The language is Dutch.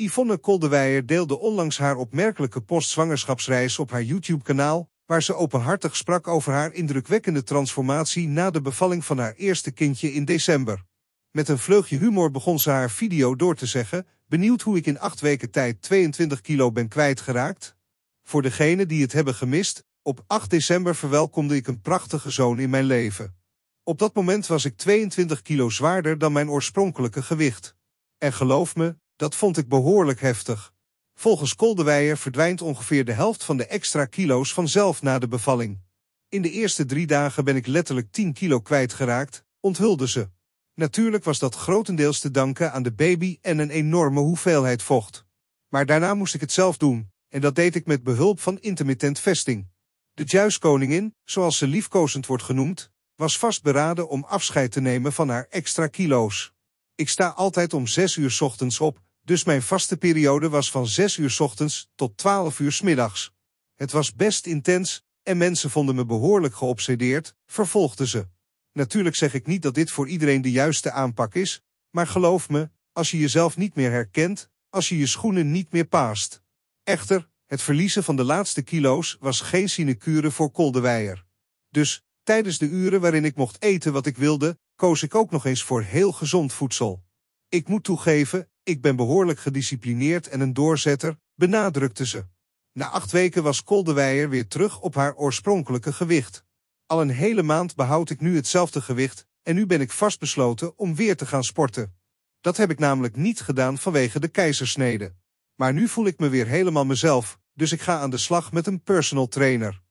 Yvonne Koldewijer deelde onlangs haar opmerkelijke postzwangerschapsreis op haar YouTube-kanaal, waar ze openhartig sprak over haar indrukwekkende transformatie na de bevalling van haar eerste kindje in december. Met een vleugje humor begon ze haar video door te zeggen, benieuwd hoe ik in acht weken tijd 22 kilo ben kwijtgeraakt? Voor degenen die het hebben gemist, op 8 december verwelkomde ik een prachtige zoon in mijn leven. Op dat moment was ik 22 kilo zwaarder dan mijn oorspronkelijke gewicht. En geloof me, dat vond ik behoorlijk heftig. Volgens Koldewijer verdwijnt ongeveer de helft van de extra kilo's vanzelf na de bevalling. In de eerste drie dagen ben ik letterlijk 10 kilo kwijtgeraakt, onthulde ze. Natuurlijk was dat grotendeels te danken aan de baby en een enorme hoeveelheid vocht. Maar daarna moest ik het zelf doen, en dat deed ik met behulp van intermittent vesting. De juiskoningin, zoals ze liefkozend wordt genoemd, was vastberaden om afscheid te nemen van haar extra kilo's. Ik sta altijd om 6 uur ochtends op, dus mijn vaste periode was van 6 uur ochtends tot 12 uur middags. Het was best intens en mensen vonden me behoorlijk geobsedeerd, vervolgde ze. Natuurlijk zeg ik niet dat dit voor iedereen de juiste aanpak is, maar geloof me, als je jezelf niet meer herkent, als je je schoenen niet meer paast. Echter, het verliezen van de laatste kilo's was geen sinecure voor Koldewijer. Dus, tijdens de uren waarin ik mocht eten wat ik wilde, koos ik ook nog eens voor heel gezond voedsel. Ik moet toegeven, ik ben behoorlijk gedisciplineerd en een doorzetter, benadrukte ze. Na acht weken was Koldeweijer weer terug op haar oorspronkelijke gewicht. Al een hele maand behoud ik nu hetzelfde gewicht en nu ben ik vastbesloten om weer te gaan sporten. Dat heb ik namelijk niet gedaan vanwege de keizersnede. Maar nu voel ik me weer helemaal mezelf, dus ik ga aan de slag met een personal trainer.